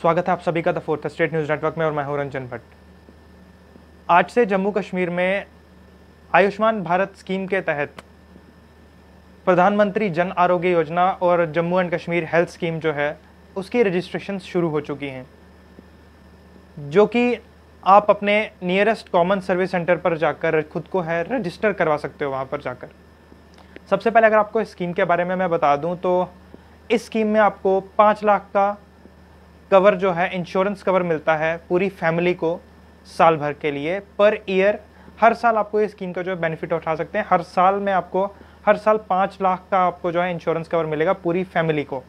स्वागत है आप सभी का the fourth state news network में और मैं हूं रंजन भट्ट आज से जम्मू कश्मीर में आयुष्मान भारत स्कीम के तहत प्रधानमंत्री जन आरोग्य योजना और Jammu and Kashmir health scheme जो है उसकी रजिस्ट्रेशन शुरू हो चुकी हैं जो कि आप अपने नियरेस्ट कॉमन सर्विस सेंटर पर जाकर खुद को है रजिस्टर करवा सकते हो वहाँ पर जाकर सबसे पहले अगर आपको इस स्कीम के बारे में मैं बता दूँ तो इस स्कीम में आपको पाँच लाख का कवर जो है इंश्योरेंस कवर मिलता है पूरी फैमिली को साल भर के लिए पर ईयर हर साल आपको इस स्कीम का जो है बेनिफिट उठा सकते हैं हर साल में आपको हर साल पाँच लाख का आपको जो है इंश्योरेंस कवर मिलेगा पूरी फैमिली को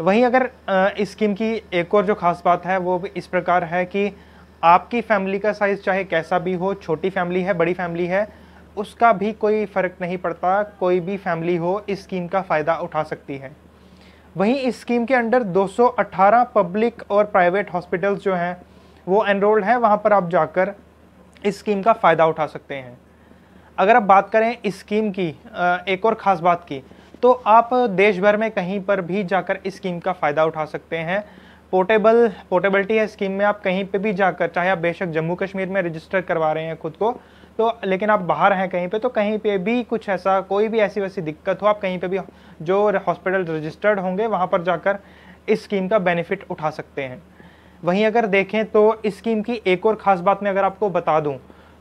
वहीं अगर इस स्कीम की एक और जो खास बात है वो इस प्रकार है कि आपकी फैमिली का साइज़ चाहे कैसा भी हो छोटी फैमिली है बड़ी फैमिली है उसका भी कोई फ़र्क नहीं पड़ता कोई भी फैमिली हो इस स्कीम का फ़ायदा उठा सकती है वहीं इस स्कीम के अंडर 218 पब्लिक और प्राइवेट हॉस्पिटल्स जो हैं वो एनरोल्ड हैं वहाँ पर आप जाकर इस स्कीम का फ़ायदा उठा सकते हैं अगर आप बात करें इस स्कीम की एक और ख़ास बात की तो आप देश भर में कहीं पर भी जाकर इस स्कीम का फ़ायदा उठा सकते हैं पोर्टेबल पोर्टेबिलिटी है स्कीम में आप कहीं पे भी जाकर चाहे आप बेशक जम्मू कश्मीर में रजिस्टर करवा रहे हैं खुद को तो लेकिन आप बाहर हैं कहीं पे तो कहीं पे भी कुछ ऐसा कोई भी ऐसी वैसी दिक्कत हो आप कहीं पे भी जो हॉस्पिटल रजिस्टर्ड होंगे वहाँ पर जाकर इस स्कीम का बेनिफिट उठा सकते हैं वहीं अगर देखें तो इस स्कीम की एक और ख़ास बात मैं अगर आपको बता दूँ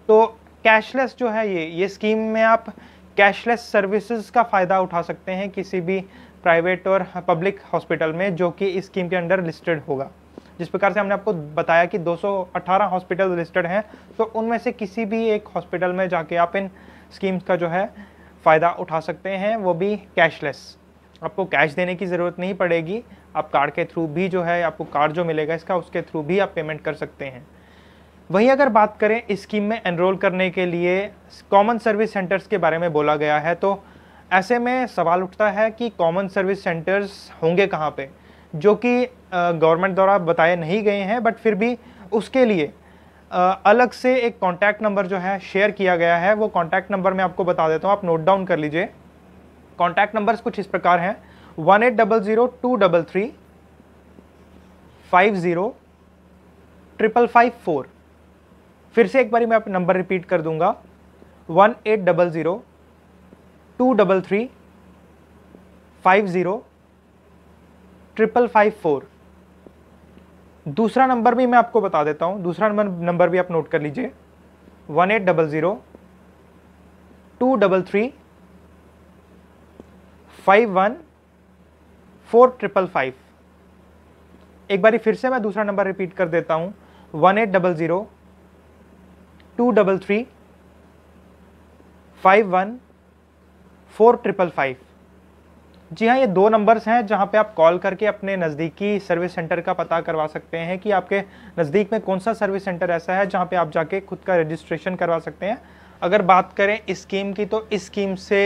तो कैशलेस जो है ये ये स्कीम में आप कैशलेस सर्विसेज का फ़ायदा उठा सकते हैं किसी भी प्राइवेट और पब्लिक हॉस्पिटल में जो कि इस स्कीम के अंडर लिस्टेड होगा जिस प्रकार से हमने आपको बताया कि 218 हॉस्पिटल लिस्टेड हैं तो उनमें से किसी भी एक हॉस्पिटल में जाके आप इन स्कीम्स का जो है फ़ायदा उठा सकते हैं वो भी कैशलेस आपको कैश देने की ज़रूरत नहीं पड़ेगी आप कार्ड के थ्रू भी जो है आपको कार्ड जो मिलेगा इसका उसके थ्रू भी आप पेमेंट कर सकते हैं वहीं अगर बात करें इस स्कीम में एनरोल करने के लिए कॉमन सर्विस सेंटर्स के बारे में बोला गया है तो ऐसे में सवाल उठता है कि कॉमन सर्विस सेंटर्स होंगे कहाँ पे जो कि गवर्नमेंट द्वारा बताए नहीं गए हैं बट फिर भी उसके लिए अलग से एक कॉन्टैक्ट नंबर जो है शेयर किया गया है वो कॉन्टैक्ट नंबर मैं आपको बता देता हूँ आप नोट डाउन कर लीजिए कॉन्टैक्ट नंबर्स कुछ इस प्रकार हैं one eight double zero two double three five zero triple five four फिर से एक बारी मैं आप नंबर रिपीट कर दूंगा one eight double zero two double three five zero triple five four दूसरा नंबर भी मैं आपको बता देता हूँ दूसरा नंबर नंबर भी आप नोट कर लीजिए one eight double zero two double three five one four triple five एक बार फिर से मैं दूसरा नंबर रिपीट कर देता हूँ one eight double zero two double three five one four triple five जी हाँ ये दो नंबर्स हैं जहाँ पे आप कॉल करके अपने नज़दीकी सर्विस सेंटर का पता करवा सकते हैं कि आपके नज़दीक में कौन सा सर्विस सेंटर ऐसा है जहाँ पे आप जाके खुद का रजिस्ट्रेशन करवा सकते हैं अगर बात करें इस स्कीम की तो इस स्कीम से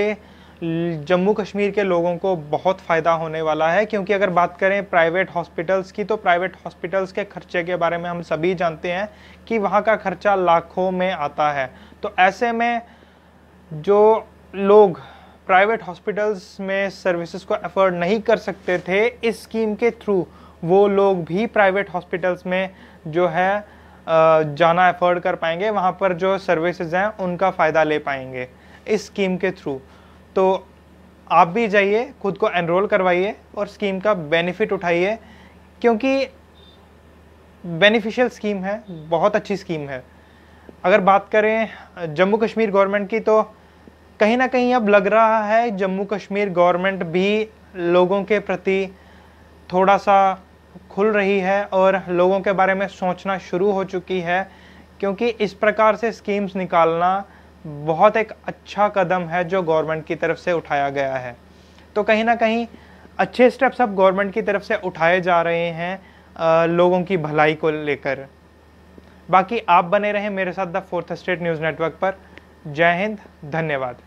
जम्मू कश्मीर के लोगों को बहुत फ़ायदा होने वाला है क्योंकि अगर बात करें प्राइवेट हॉस्पिटल्स की तो प्राइवेट हॉस्पिटल्स के खर्चे के बारे में हम सभी जानते हैं कि वहाँ का खर्चा लाखों में आता है तो ऐसे में जो लोग प्राइवेट हॉस्पिटल्स में सर्विसेज को अफोर्ड नहीं कर सकते थे इस स्कीम के थ्रू वो लोग भी प्राइवेट हॉस्पिटल्स में जो है जाना अफोर्ड कर पाएंगे वहाँ पर जो सर्विसेज हैं उनका फ़ायदा ले पाएंगे इस स्कीम के थ्रू तो आप भी जाइए खुद को एनरोल करवाइए और स्कीम का बेनिफिट उठाइए क्योंकि बेनिफिशियल स्कीम है बहुत अच्छी स्कीम है अगर बात करें जम्मू कश्मीर गवर्नमेंट की तो कहीं ना कहीं अब लग रहा है जम्मू कश्मीर गवर्नमेंट भी लोगों के प्रति थोड़ा सा खुल रही है और लोगों के बारे में सोचना शुरू हो चुकी है क्योंकि इस प्रकार से स्कीम्स निकालना बहुत एक अच्छा कदम है जो गवर्नमेंट की तरफ से उठाया गया है तो कहीं ना कहीं अच्छे स्टेप्स अब गवर्नमेंट की तरफ से उठाए जा रहे हैं लोगों की भलाई को लेकर बाकी आप बने रहें मेरे साथ the fourth state news network पर जय हिंद धन्यवाद